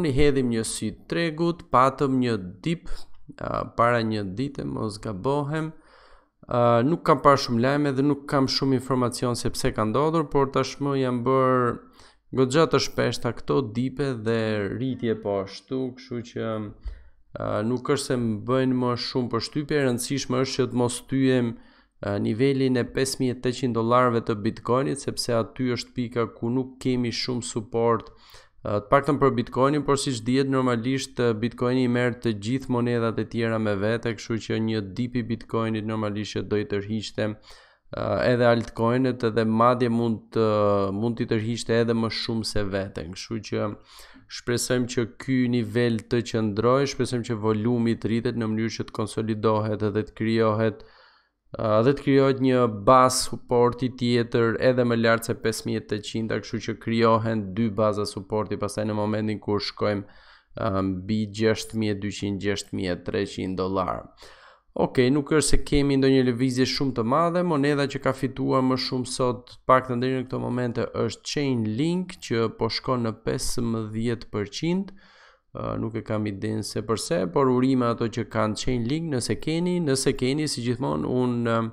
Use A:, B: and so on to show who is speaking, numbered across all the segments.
A: Unë i hedhim një sy tregut, patëm një dip, para një dite, mos ga bohem. Nuk kam parë shumë lajme dhe nuk kam shumë informacion se pse ka ndodhur, por tashmë jam bërë godgja të shpeshta këto dipe dhe rritje po ashtu, këshu që nuk është se më bëjnë më shumë për shtypje, rëndësishme është që të mos tyhem nivelin e 5800 dolarve të bitcoinit, sepse aty është pika ku nuk kemi shumë support të paktën për Bitcoinin, por siç dihet normalisht Bitcoini i merr të gjithë monedhat e tjera me vete, kështu që një dip i Bitcoinit normalisht do i tërhiqte edhe altcoinet edhe madje mund të mund të tërhiqte edhe më shumë se vete, kështu që Shpresojmë që ky nivel të qëndrojë, shpresojmë që volumi të rritet në mënyrë që të konsolidohet edhe të krijohet uh, dhe të krijohet një bazë suporti tjetër edhe më lart se 5800, kështu që krijohen dy baza suporti, pastaj në momentin kur shkojmë mbi 6200, 6300 dollar. Ok, nuk është se kemi ndonjë lëvizje shumë të madhe, moneda që ka fituar më shumë sot, pak të ndërinë në këto momente, është Chainlink, që po shkon në 15%, nuk e kam idën se përse, por urime ato që kanë chain link nëse keni, nëse keni si gjithmonë un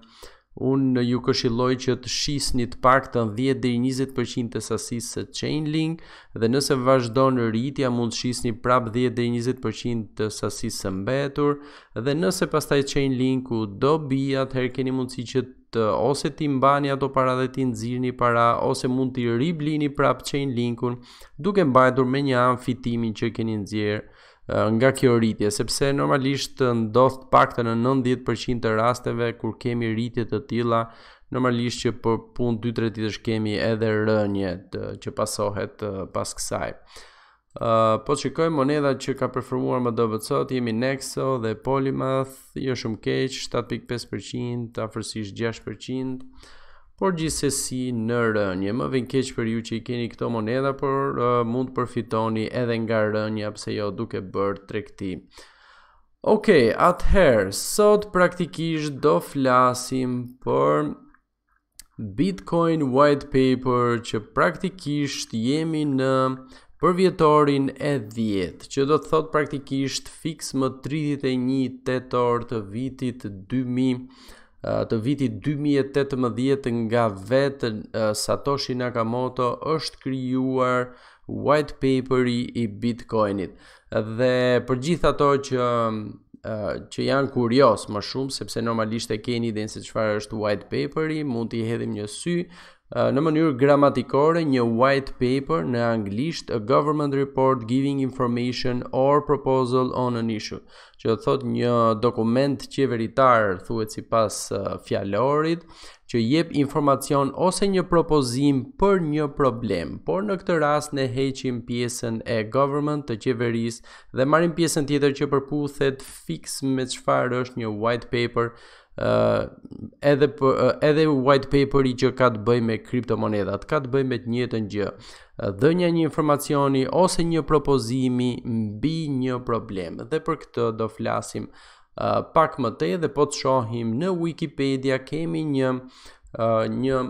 A: un ju këshilloj që të shisni të paktën 10 deri 20% të sasisë së chain link dhe nëse vazhdon rritja mund të shisni prap 10 deri 20% të sasisë së mbetur dhe nëse pastaj chain linku do bi atëherë keni mundësi që ose ti mbani ato para dhe ti nxirrni para ose mund të riblini prap chain linkun duke mbajtur me një anë fitimin që keni nxjerr nga kjo rritje, sepse normalisht ndodh pak të në 90% të rasteve kur kemi rritje të tilla, normalisht që për punë 2-3 ditësh kemi edhe rënje që pasohet pas kësaj. Uh, po shikojmë monedat që ka performuar më dobët vëtësot jemi Nexo dhe Polymath, jo shumë keq, 7.5%, afërsisht 6%. Por gjithsesi në rënje, më vjen keq për ju që i keni këto moneda, por uh, mund të përfitoni edhe nga rënja pse jo duke bërë tregti. Ok, atëherë, sot praktikisht do flasim për Bitcoin White Paper që praktikisht jemi në për vjetorin e 10, që do të thot praktikisht fiks më 31 tetor të vitit 2000, të vitit 2018 nga vetë Satoshi Nakamoto është krijuar white paper i Bitcoinit. Dhe për gjithë ato që që janë kurios më shumë sepse normalisht e keni dhe nëse qëfar është white paper-i, mund t'i hedhim një sy Eh, në mënyrë gramatikore një white paper në anglisht a government report giving information or proposal on an issue që do thot një dokument qeveritar thuhet sipas eh, fjalorit që jep informacion ose një propozim për një problem por në këtë rast ne heqim pjesën e government të qeverisë dhe marrim pjesën tjetër që përputhet fix me çfarë është një white paper uh, edhe për, uh, edhe white paper i që ka të bëjë me kriptomonedhat, ka të bëjë me të njëjtën gjë. Uh, dhënia një informacioni ose një propozimi mbi një problem dhe për këtë do flasim uh, pak më tej dhe po të shohim në Wikipedia kemi një uh, një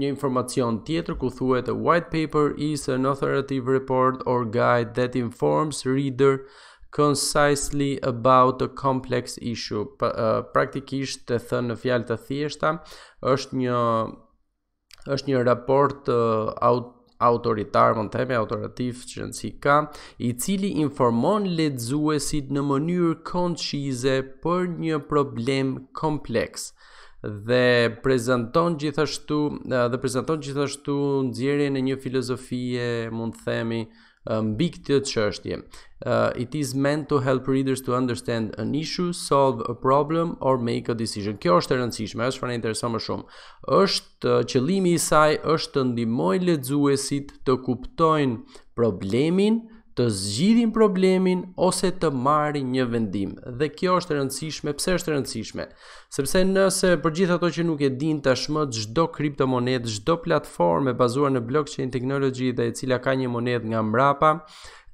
A: një informacion tjetër ku thuhet white paper is an authoritative report or guide that informs reader concisely about a complex issue. uh, praktikisht të thënë në fjalë të thjeshta, është një është një raport uh, aut, autoritar, mund të themi autoritativ që nësi ka, i cili informon lexuesit në mënyrë koncize për një problem kompleks dhe prezanton gjithashtu dhe prezanton gjithashtu nxjerrjen e një filozofie, mund të themi, mbi këtë çështje. Uh, it is meant to help readers to understand an issue, solve a problem or make a decision. Kjo është e rëndësishme, është fare intereson më shumë. Është qëllimi i saj është të ndihmojë lexuesit të kuptojnë problemin, të zgjidhin problemin ose të marrin një vendim. Dhe kjo është e rëndësishme, pse është e rëndësishme? Sepse nëse për gjithë ato që nuk e din tashmë çdo kriptomonedh, çdo platformë e bazuar në blockchain technology dhe e cila ka një monedh nga mbrapa,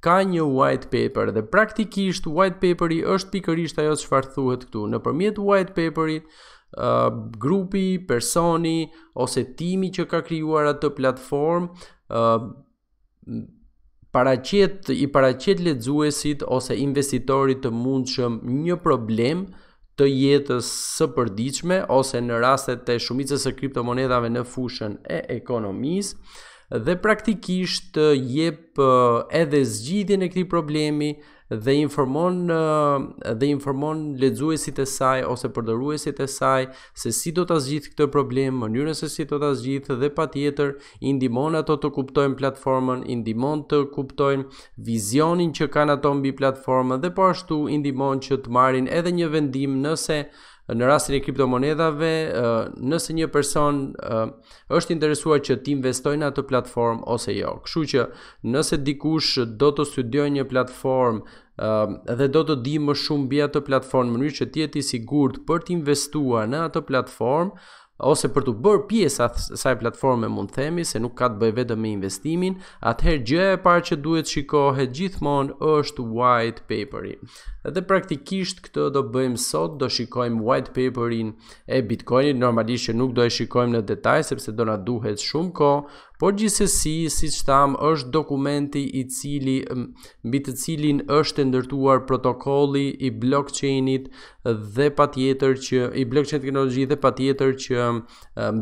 A: ka një white paper dhe praktikisht white paperi është pikërisht ajo çfarë thuhet këtu. Nëpërmjet white paperit, Uh, grupi, personi ose timi që ka krijuar atë platformë uh, paraqet i paraqet lexuesit ose investitorit të mundshëm një problem të jetës së përditshme ose në rastet e shumicës së kriptomonedhave në fushën e ekonomisë dhe praktikisht jep eh, edhe zgjidhjen e këtij problemi dhe informon dhe informon lexuesit e saj ose përdoruesit e saj se si do ta zgjidh këtë problem, mënyrën se si do ta zgjidh dhe patjetër i ndihmon ato të kuptojnë platformën, i ndihmon të kuptojnë vizionin që kanë ato mbi platformën dhe po ashtu i ndihmon që të marrin edhe një vendim nëse në rastin e kriptomonedhave, nëse një person është interesuar që të investojë në atë platformë ose jo. Kështu që nëse dikush do të studiojë një platformë dhe do të di më shumë mbi atë platformë në mënyrë që ti jeti sigurt për të investuar në atë platformë, ose për të bërë pjesë saj platforme mund themi se nuk ka të bëjë vetëm me investimin, atëherë gjë e parë që duhet shikohet gjithmonë është white paperi. Dhe praktikisht këtë do bëjmë sot, do shikojmë white paperin e Bitcoinit, normalisht që nuk do e shikojmë në detaj sepse do na duhet shumë kohë, Por gjithsesi, siç tham, është dokumenti i cili mbi të cilin është ndërtuar protokolli i blockchainit dhe patjetër që i blockchain teknologji dhe patjetër që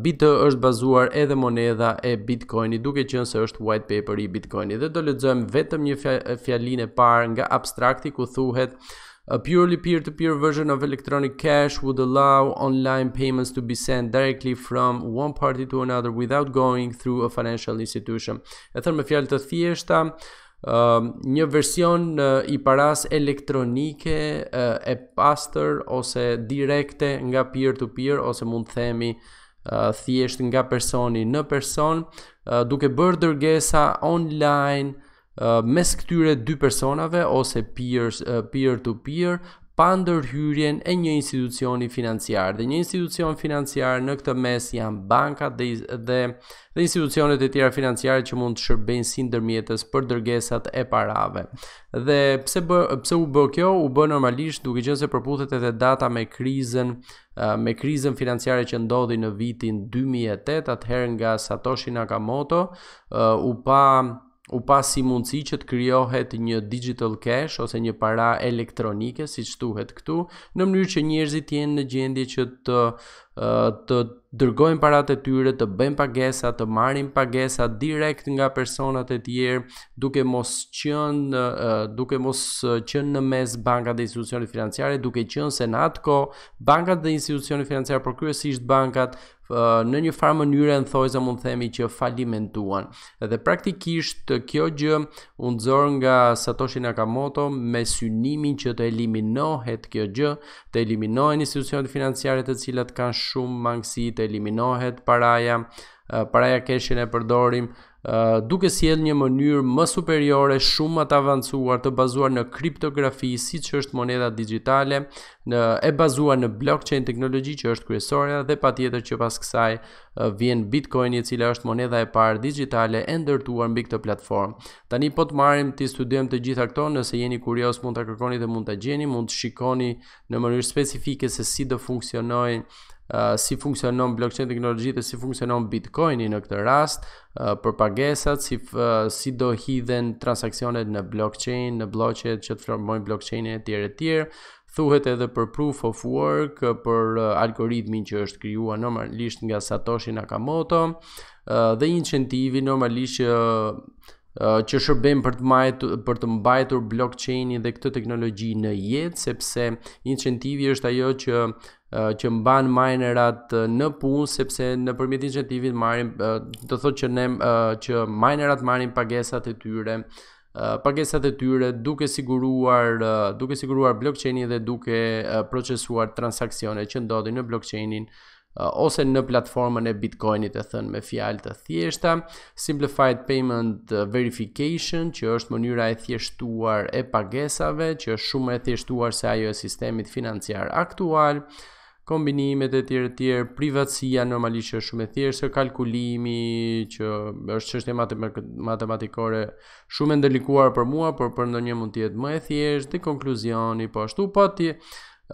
A: mbi të është bazuar edhe monedha e Bitcoinit, duke qenë se është white paper i Bitcoinit. Dhe do lexojmë vetëm një fjalinë e parë nga abstrakti ku thuhet A purely peer-to-peer -peer version of electronic cash would allow online payments to be sent directly from one party to another without going through a financial institution. E thërë me fjallë të thjeshta, Uh, një version uh, i paras elektronike uh, e pastor ose direkte nga peer to peer ose mund themi uh, thjesht nga personi në person uh, duke bërë dërgesa online uh, mes këtyre dy personave ose peers peer to peer pa ndërhyrjen e një institucioni financiar. Dhe një institucion financiar në këtë mes janë bankat dhe dhe, dhe institucionet e tjera financiare që mund të shërbejnë si ndërmjetës për dërgesat e parave. Dhe pse bë, pse u bë kjo? U bë normalisht duke qenë se përputhet edhe data me krizën, me krizën financiare që ndodhi në vitin 2008, atëherë nga Satoshi Nakamoto, u pa u pasi mundësi që të kryohet një digital cash ose një para elektronike, si që tuhet këtu, në mënyrë që njerëzit jenë në gjendje që të, të dërgojnë parat e tyre, të bëjnë pagesa, të marim pagesa direkt nga personat e tjerë, duke mos qënë, duke mos qënë në mes bankat dhe institucionit financiare, duke qënë se në atë ko, bankat dhe institucionit financiare, por kryesisht bankat, në një farë mënyre në thojza mund themi që falimentuan. Dhe praktikisht kjo gjë unë zorë nga Satoshi Nakamoto me synimin që të eliminohet kjo gjë, të eliminohen institucionet financiare të cilat kanë shumë mangësi, të eliminohet paraja, paraja keshën e përdorim, duke sjell një mënyrë më superiore shumë më të avancuar të bazuar në kriptografi si që është moneda digitale në, e bazuar në blockchain teknologi që është kryesoria dhe pa tjetër që pas kësaj vjen bitcoin i cila është moneda e parë digitale e ndërtuar në këtë platform tani po të marim të studiem të gjitha këto nëse jeni kurios mund të kërkoni dhe mund të gjeni mund të shikoni në mënyrë specifike se si do funksionojnë si funksionon blockchain teknologji dhe si funksionon bitcoin-i në këtë rast, uh, për pagesat, si uh, si do hidhen transaksionet në blockchain, në blockchain që formojnë blockchain-e tjere tjere thuhet edhe për proof of work, për algoritmin që është krijuar normalisht nga Satoshi Nakamoto, dhe incentivi normalisht që që shërben për të mbajtur për të mbajtur blockchain-in dhe këtë teknologji në jetë, sepse incentivi është ajo që që mban minerat në punë sepse nëpërmjet incentivit marrin do thotë që ne që minerat marrin pagesat e tyre pagesat e tyre duke siguruar duke siguruar blockchainin dhe duke procesuar transaksionet që ndodhin në blockchainin ose në platformën e Bitcoinit e thënë me fjalë të thjeshta simplified payment verification që është mënyra e thjeshtuar e pagesave që është shumë e thjeshtuar se ajo e sistemit financiar aktual kombinimet e tjere tjere, privatësia normalisht është shumë e thjeshtë, se kalkulimi, që është qështë e matematikore shumë e ndërlikuar për mua, por për ndonjë mund tjetë më e thjeshtë, dhe konkluzioni, po ashtu, po ati,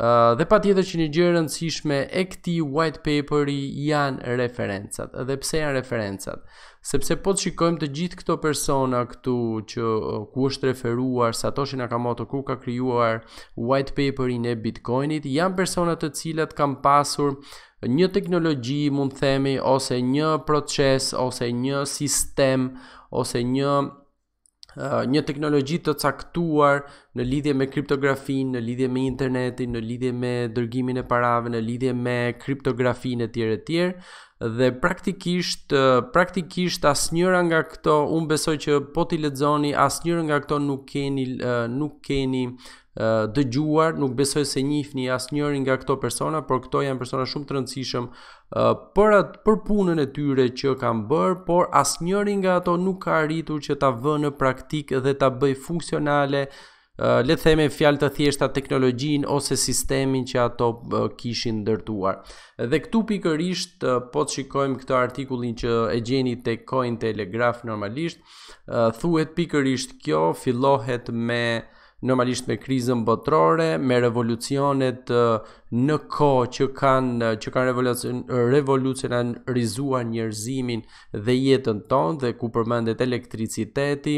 A: Uh, dhe pa tjetër që një gjërë rëndësishme e këti white paperi janë referencat. Dhe pse janë referencat? sepse po të shikojmë të gjithë këto persona këtu që ku është referuar Satoshi Nakamoto ku ka krijuar white paperin e Bitcoinit, janë persona të cilat kanë pasur një teknologji, mund themi, ose një proces, ose një sistem, ose një një teknologji të caktuar në lidhje me kriptografinë, në lidhje me internetin, në lidhje me dërgimin e parave, në lidhje me kriptografinë e tjere tjere, dhe praktikisht, praktikisht as njëra nga këto, unë besoj që po t'i ledzoni, as njëra nga këto nuk keni, nuk keni dëgjuar, nuk besoj se njihni asnjëri nga këto persona, por këto janë persona shumë të rëndësishëm për atë për punën e tyre që kanë bërë, por asnjëri nga ato nuk ka arritur që ta vë në praktikë dhe ta bëj funksionale le të themi fjalë të thjeshta teknologjinë ose sistemin që ato kishin ndërtuar. Dhe këtu pikërisht po të shikojmë këtë artikullin që e gjeni tek Cointelegraph normalisht, thuhet pikërisht kjo fillohet me normalisht me krizën botërore, me revolucionet në kohë që kanë që kanë revolucionarizuar njerëzimin dhe jetën tonë dhe ku përmendet elektriciteti,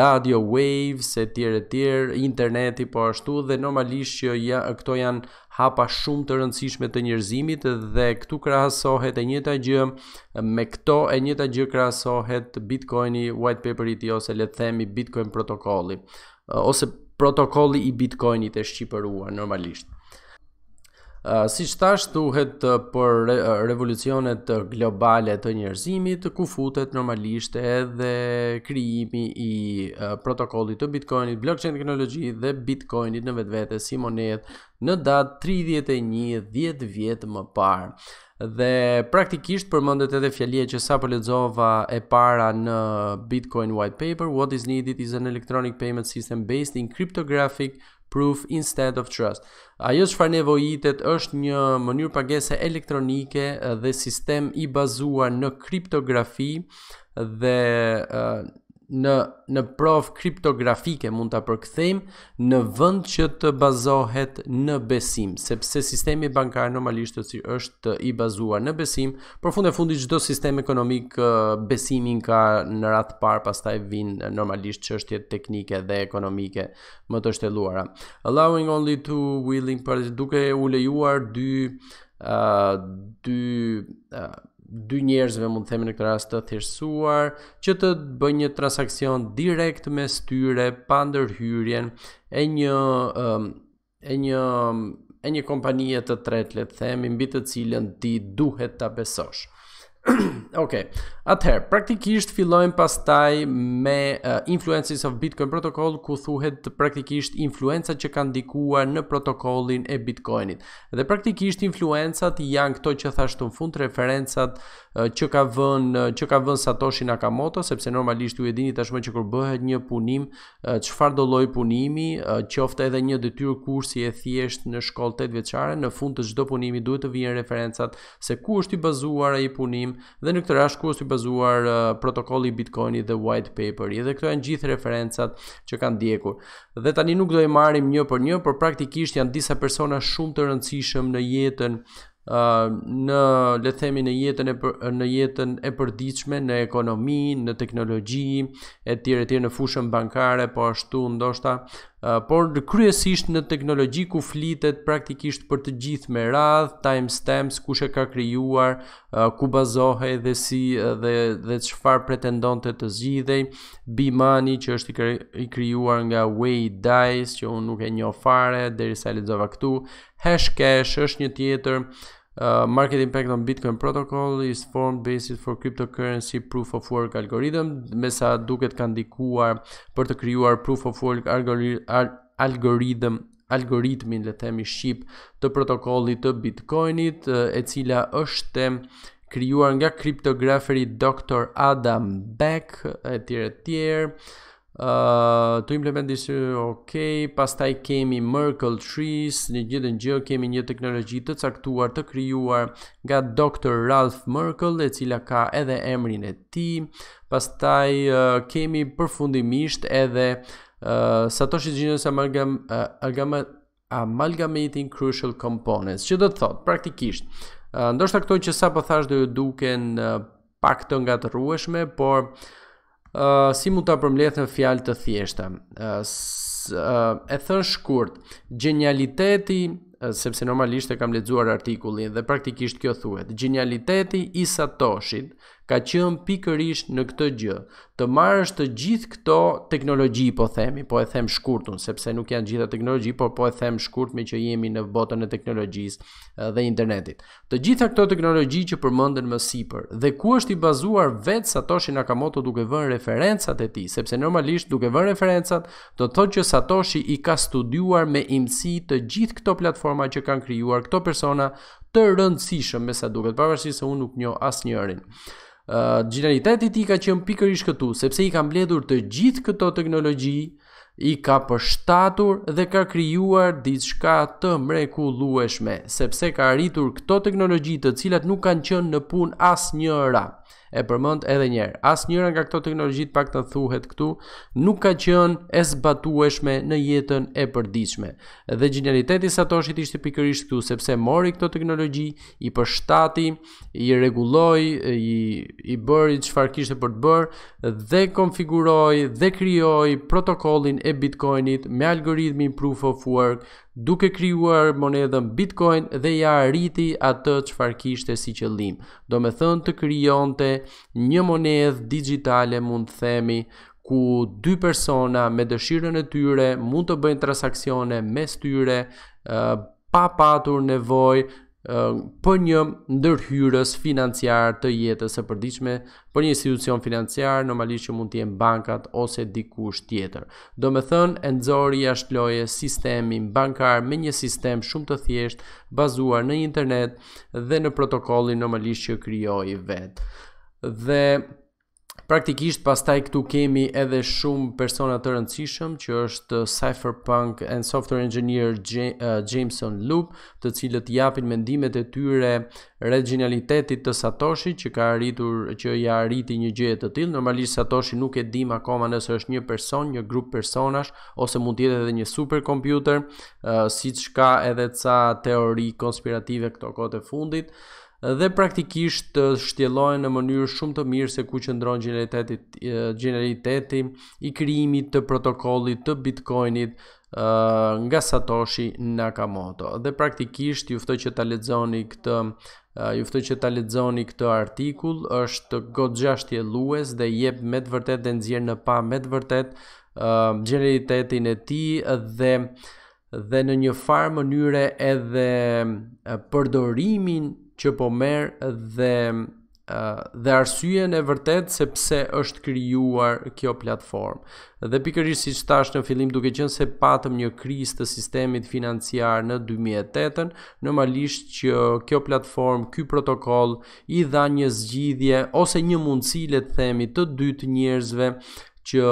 A: radio waves etj etj, interneti po ashtu dhe normalisht që ja, këto janë hapa shumë të rëndësishme të njerëzimit dhe këtu krahasohet e njëjta gjë me këto e njëjta gjë krahasohet Bitcoin-i, white paper i tij ose le të themi Bitcoin protokolli ose protokolli i Bitcoinit e shqipëruar normalisht. Uh, si që thash duhet për revolucionet globale të njerëzimit ku futet normalisht edhe kriimi i uh, protokollit të Bitcoinit, blockchain teknologji dhe Bitcoinit në vetë vete si monet në datë 31 10 vjetë më parë dhe praktikisht përmendet edhe fjalia që sapo lexova e para në Bitcoin white paper what is needed is an electronic payment system based in cryptographic proof instead of trust ajo që nevojitet është një mënyrë pagese elektronike dhe sistem i bazuar në kriptografi dhe në në prov kriptografike mund ta përkthejmë në vend që të bazohet në besim, sepse sistemi bankar normalisht është i bazuar në besim, por fund e fundit çdo sistem ekonomik besimi ka në radh të parë, pastaj vijnë normalisht çështje teknike dhe ekonomike më të shtelluara. Allowing only to willing parties duke u lejuar dy ë uh, dy uh, dy njerëzve mund të themi në këtë rast të thirrësuar që të bëjnë një transaksion direkt me styre pa ndërhyrjen e një e një e një kompanie të tretë le të themi mbi të cilën ti duhet ta besosh. Ok, Okay. Atëherë, praktikisht fillojmë pastaj me eh, Influences of Bitcoin Protocol, ku thuhet praktikisht influenca që kanë ndikuar në protokollin e Bitcoinit. Dhe praktikisht influencat janë këto që thashtu në fund referencat eh, që ka vënë që ka vënë Satoshi Nakamoto, sepse normalisht ju e dini tashmë që kur bëhet një punim, eh, çfarë uh, do lloj punimi, uh, qoftë edhe një detyrë kursi e thjesht në shkollë 8 vjeçare, në fund të çdo punimi duhet të vijnë referencat se ku është i bazuar ai punim dhe në këtë rast ku është i bazuar uh, protokolli i Bitcoinit dhe white paper, dhe këto janë gjithë referencat që kanë ndjekur. Dhe tani nuk do e marrim një për një, por praktikisht janë disa persona shumë të rëndësishëm në jetën Uh, në le të themi në jetën e për, në jetën e përditshme, në ekonominë, në teknologji, etj etj në fushën bankare, po ashtu ndoshta por kryesisht në teknologji ku flitet praktikisht për të gjithë me radh, timestamps, kush e ka krijuar, ku bazohej dhe si dhe dhe çfarë pretendonte të zgjidhej, Bimani që është i krijuar nga waydice Dice, që unë nuk e njoh fare derisa lexova këtu, Hashcash është një tjetër Uh, market impact on bitcoin protocol is formed based for cryptocurrency proof of work algorithm me sa duket ka ndikuar për të krijuar proof of work algorithm algoritmin le të themi ship të protokollit të bitcoinit uh, e cila është krijuar nga kriptograferi Dr. Adam Back etj etj të implementi si ok pas taj kemi Merkle Trees një gjithë një gjithë kemi një teknologji të caktuar të kryuar nga Dr. Ralph Merkle e cila ka edhe emrin e ti pas taj kemi përfundimisht edhe Satoshi Gjinës Amalgamating Crucial Components që do të thot praktikisht ndoshta këto që sa përthash po dhe duke në pak të nga të rrueshme por si mund ta përmbledh në fjalë të thjeshta. Uh, e thën shkurt, gjenialiteti sepse normalisht e kam lexuar artikullin dhe praktikisht kjo thuhet. Gjenialiteti i Satoshit ka qenë pikërisht në këtë gjë, të marrësh të gjithë këto teknologji, po themi, po e them shkurtun, sepse nuk janë gjitha teknologji, por po e them shkurt me që jemi në botën e teknologjisë eh, dhe internetit. Të gjitha këto teknologji që përmenden më sipër, dhe ku është i bazuar vetë Satoshi Nakamoto duke vënë referencat e tij, sepse normalisht duke vënë referencat, do të thotë që Satoshi i ka studiuar me imsi të gjithë këto platforma që kanë krijuar këto persona, të rëndësishëm me sa duket, pavarësisht se unë nuk njoh asnjërin. Ëh, uh, i tij ka qenë pikërisht këtu, sepse i ka mbledhur të gjithë këto teknologji, i ka përshtatur dhe ka krijuar diçka të mrekullueshme, sepse ka arritur këto teknologji të cilat nuk kanë qenë në punë asnjëra e përmend edhe një herë. Asnjëra nga këto teknologji të paktën thuhet këtu nuk ka qenë e zbatueshme në jetën e përditshme. Dhe gjenialiteti i Satoshit ishte pikërisht këtu sepse mori këto teknologji, i përshtati, i rregulloi, i i bëri çfarë kishte për të bërë dhe konfiguroi dhe krijoi protokollin e Bitcoinit me algoritmin Proof of Work duke kryuar monedën Bitcoin dhe ja arriti atë që farkishte si qëllim. Do me thënë të kryonte një monedë digitale mund të themi ku dy persona me dëshirën e tyre mund të bëjnë transakcione mes tyre pa patur nevoj për një ndërhyrës financiar të jetës së përdiqme, për një institucion financiar, normalisht që mund t'jen bankat ose dikush tjetër. Do me thënë, endzori jashtë loje sistemin bankar me një sistem shumë të thjesht bazuar në internet dhe në protokollin normalisht që kryoj vetë. Dhe Praktikisht pas taj këtu kemi edhe shumë persona të rëndësishëm që është Cypherpunk and Software Engineer Jameson Loop të cilët japin mendimet e tyre regionalitetit të Satoshi që ka arritur që ja arriti një gjë të tilë normalisht Satoshi nuk e dim akoma nësë është një person, një grup personash ose mund tjetë edhe një superkompjuter, kompjuter si që ka edhe ca teori konspirative këto kote fundit dhe praktikisht të shtjellojnë në mënyrë shumë të mirë se ku qëndron gjeneraliteti gjeneraliteti i krijimit të protokollit të Bitcoinit nga Satoshi Nakamoto. Dhe praktikisht ju ftoj që ta lexoni këtë ju ftoj që ta lexoni këtë artikull, është goxha shtjellues dhe jep me të vërtetë dhe nxjerr në pa me të vërtetë gjeneralitetin e tij dhe dhe në një farë mënyre edhe përdorimin që po merë dhe, dhe arsyen e vërtet sepse është kryuar kjo platform. Dhe pikërishë si që tash në fillim duke qënë se patëm një kriz të sistemit financiar në 2008-ën, normalisht që kjo platform, ky protokoll i dha një zgjidhje ose një mundësile të themi të dytë njerëzve që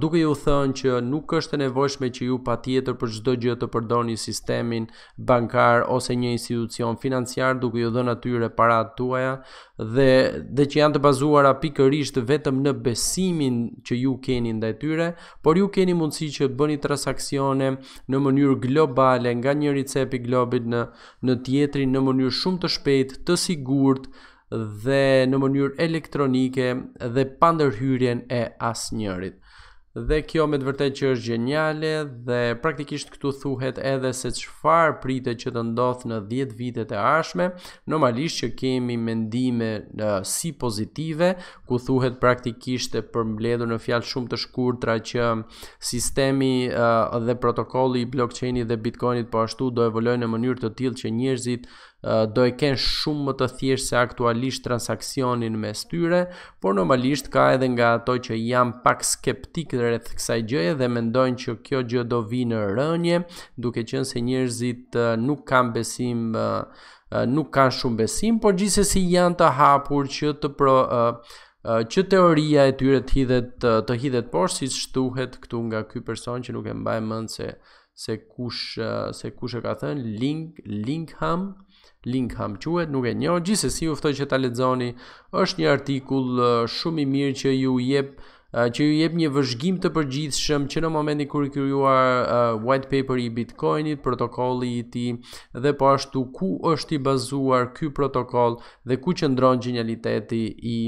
A: duke ju thënë që nuk është e nevojshme që ju patjetër për çdo gjë të përdorni sistemin bankar ose një institucion financiar duke ju dhënë atyre parat tuaja dhe dhe që janë të bazuara pikërisht vetëm në besimin që ju keni ndaj tyre, por ju keni mundësi që të bëni transaksione në mënyrë globale nga një ricep i globit në në tjetrin në mënyrë shumë të shpejtë, të sigurt, dhe në mënyrë elektronike dhe pa ndërhyrjen e asnjërit. Dhe kjo me të vërtetë që është gjeniale dhe praktikisht këtu thuhet edhe se çfarë pritet që të ndodhë në 10 vitet e ardhme, normalisht që kemi mendime në, si pozitive, ku thuhet praktikisht e për në fjalë shumë të shkurtra që sistemi uh, dhe protokolli i blockchainit dhe bitcoinit po ashtu do evolojnë në mënyrë të tillë që njerëzit do e kenë shumë më të thjeshtë se aktualisht transakcionin me styre, por normalisht ka edhe nga ato që janë pak skeptik dhe rreth kësaj gjëje dhe mendojnë që kjo gjë do vi në rënje, duke që se njerëzit nuk kanë besim nuk kanë shumë besim, por gjithsesi janë të hapur që të pro, që teoria e tyre të hidhet të hidhet poshtë si shtuhet këtu nga ky person që nuk e mbaj mend se se kush se kush e ka thënë Link Linkham link ham quhet, nuk e njoh. Gjithsesi ju ftoj që ta lexoni. Është një artikull shumë i mirë që ju jep që ju jep një vëzhgim të përgjithshëm që në momentin kur i krijuar uh, white paper i Bitcoinit, protokolli i tij dhe po ashtu ku është i bazuar ky protokoll dhe ku qëndron gjenialiteti i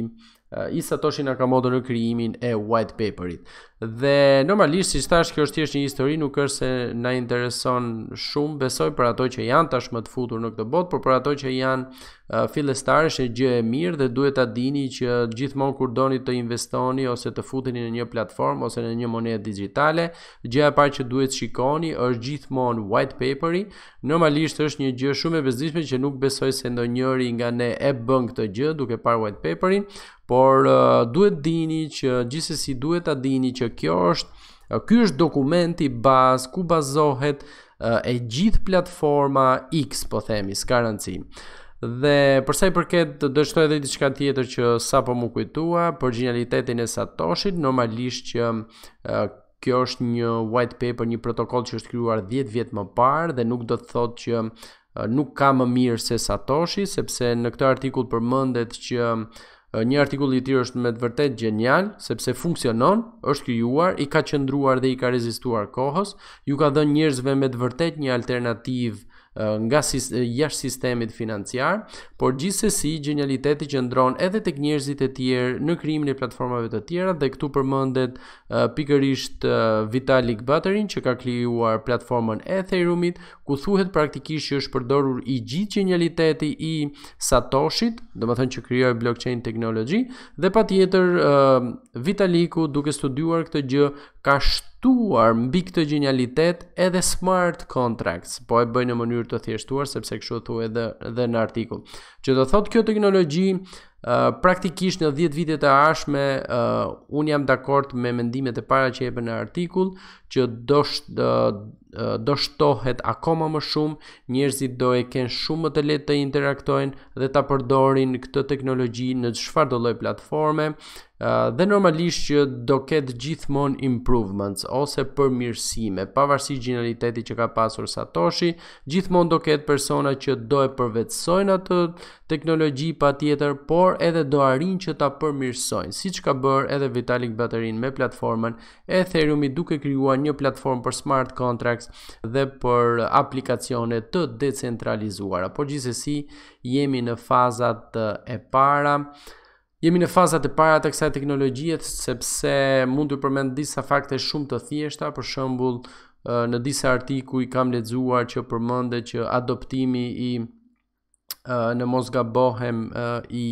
A: i Satoshi Nakamoto në krijimin e white paperit. Dhe normalisht, si thash, kjo është thjesht një histori, nuk është se na intereson shumë, besoj për ato që janë tashmë të futur në këtë botë, por për ato që janë uh, fillestarë, është gjë e mirë dhe duhet ta dini që gjithmonë kur doni të investoni ose të futeni në një platformë ose në një monedhë digjitale, gjëja e parë që duhet shikoni është gjithmonë white paper-i Normalisht është një gjë shumë e bezdishme që nuk besoj se ndonjëri nga ne e bën këtë gjë duke parë white por uh, duhet dini që gjithsesi duhet ta dini që kjo është, ky është dokumenti bazë ku bazohet e gjithë platforma X, po themi, s'ka rëndësi. Dhe përsa i përket do të shtoj edhe diçka tjetër që sapo më kujtua, për gjinalitetin e Satoshi, normalisht që kjo është një white paper, një protokoll që është krijuar 10 vjet më parë dhe nuk do të thotë që nuk ka më mirë se Satoshi, sepse në këtë artikull përmendet që Një artikull i tjerë është me të vërtetë gjenial sepse funksionon, është krijuar, i ka qëndruar dhe i ka rezistuar kohës, ju ka dhënë njerëzve me të vërtetë një alternativë nga jashtë sistemit financiar, por gjithsesi gjenialiteti që ndron edhe tek njerëzit e tjerë në krijimin e platformave të tjera dhe këtu përmendet pikërisht Vitalik Buterin që ka krijuar platformën Ethereumit, ku thuhet praktikisht që është përdorur i gjithë gjenialiteti i Satoshit, domethënë që krijoi blockchain technology dhe patjetër Vitaliku duke studiuar këtë gjë ka shtuar mbi këtë gjenialitet edhe smart contracts, po e bëjnë në mënyrë të thjeshtuar sepse kështu thuaj edhe edhe në artikull. Që do thotë kjo teknologji Uh, praktikisht në 10 vitet e ashme, uh, un jam dakord me mendimet e para që jepen në artikull që do sh, uh, do shtohet akoma më shumë, njerëzit do e kenë shumë më të letë të interaktojnë dhe të përdorin këtë teknologji në shfar do platforme dhe normalisht që do ketë gjithmonë improvements ose përmirësime, pavarësi gjinaliteti që ka pasur Satoshi, gjithmonë do ketë persona që do e përvetësojnë atë teknologji pa tjetër, por edhe do arin që ta përmirësojnë, si që ka bërë edhe Vitalik Baterin me platformën Ethereum i duke kryua një platformë për smart contracts dhe për aplikacione të decentralizuara. Por gjithsesi jemi në fazat eh, e para. Jemi në fazat e para të kësaj teknologjie sepse mund të përmend disa fakte shumë të thjeshta, për shembull eh, në disa artikuj kam lexuar që përmendet që adoptimi i eh, në mos gabohem i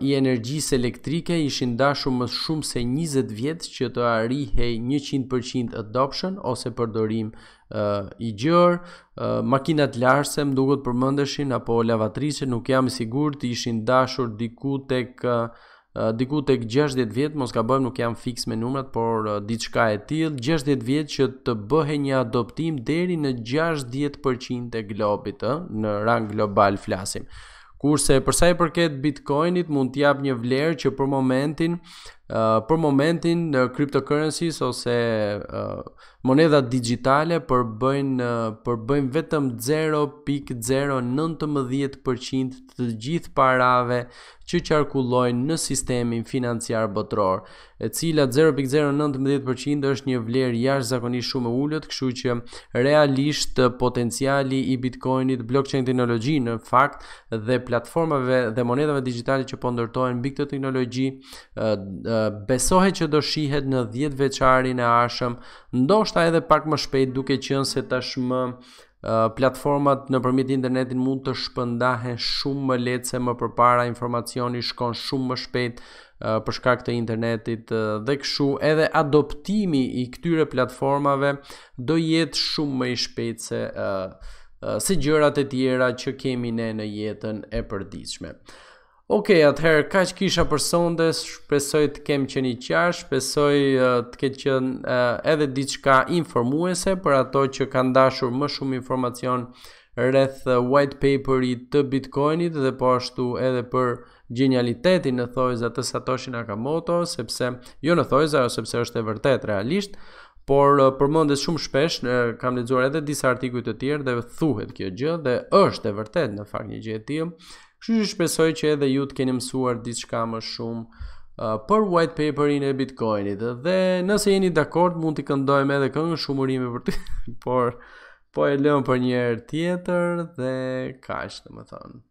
A: i energjisë elektrike ishin dashur më shumë se 20 vjet që të arrihej 100% adoption ose përdorim i gjerë, makinat larëse më duket përmendeshin apo lavatrisë, nuk jam i sigurt, ishin dashur diku tek diku tek 60 vjet, mos ka bëjmë nuk jam fiks me numrat, por diçka e tillë, 60 vjet që të bëhet një adoptim deri në 60% e globit, ë, në rang global flasim. Kurse përsa i përket Bitcoinit mund t'jap një vlerë që për momentin Uh, për momentin uh, cryptocurrencies ose uh, moneda digjitale përbëjnë uh, përbëjnë vetëm 0.019% të gjithë parave që qarkullojnë në sistemin financiar botror, e cila 0.019% është një vlerë jashtëzakonisht shumë e ulët, kështu që realisht potenciali i Bitcoinit, blockchain teknologji në fakt dhe platformave dhe monedave digjitale që po ndërtohen mbi këtë teknologji uh, uh, besohet që do shihet në 10 veçarin e arshëm, ndoshta edhe pak më shpejt duke qënë se tashmë platformat në përmit internetin mund të shpëndahen shumë më letë se më përpara informacioni shkon shumë më shpejt përshka këtë internetit dhe këshu edhe adoptimi i këtyre platformave do jetë shumë më i shpejt se gjërat e tjera që kemi ne në jetën e përdiqme. Ok, atëherë, ka që kisha për sonde, shpesoj të kemë që një qarë, shpesoj uh, të ke qenë uh, edhe diçka informuese për ato që kanë dashur më shumë informacion rreth white paper i të Bitcoinit dhe po ashtu edhe për genialitetin në thojza të Satoshi Nakamoto, sepse, jo në thojza, sepse është e vërtet realisht, por mëndës shumë shpesh, kam dzuar edhe disa artikuj të tjerë dhe thuhet kjo gjë dhe është e vërtet në fakt një gjë e tijëm. Kështu që shpresoj që edhe ju të keni mësuar diçka më shumë uh, për white paperin e Bitcoinit. Dhe nëse jeni dakord, mund t'i këndojmë edhe këngën shumë urime për ty, por po e lëm për një herë tjetër dhe kaq, domethënë.